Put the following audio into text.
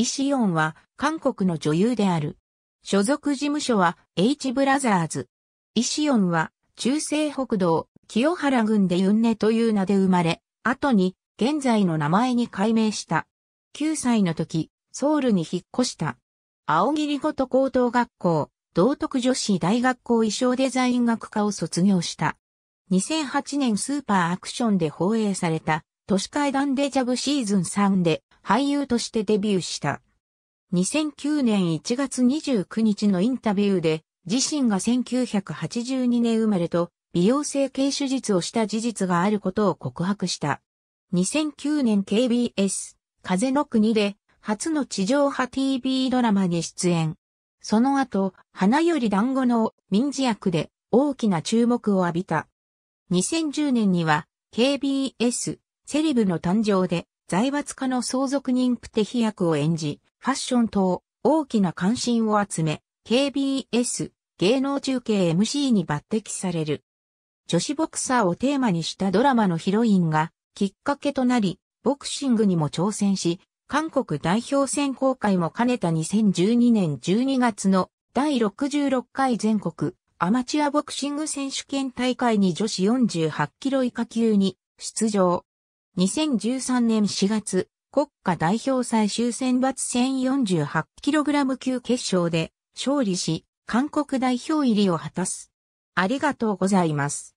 イ・シオンは韓国の女優である。所属事務所は H ブラザーズ。イ・シオンは中西北道清原郡でユンネという名で生まれ、後に現在の名前に改名した。9歳の時、ソウルに引っ越した。青霧ごと高等学校、道徳女子大学校衣装デザイン学科を卒業した。2008年スーパーアクションで放映された都市会談デジャブシーズン3で俳優としてデビューした。2009年1月29日のインタビューで、自身が1982年生まれと美容整形手術をした事実があることを告白した。2009年 KBS、風の国で初の地上波 TV ドラマに出演。その後、花より団子の民事役で大きな注目を浴びた。2010年には KBS セレブの誕生で、財閥家の相続人プテヒ役を演じ、ファッション等、大きな関心を集め、KBS、芸能中継 MC に抜擢される。女子ボクサーをテーマにしたドラマのヒロインが、きっかけとなり、ボクシングにも挑戦し、韓国代表選考会も兼ねた2012年12月の第66回全国アマチュアボクシング選手権大会に女子48キロ以下級に出場。2013年4月、国家代表最終選抜0 48kg 級決勝で勝利し、韓国代表入りを果たす。ありがとうございます。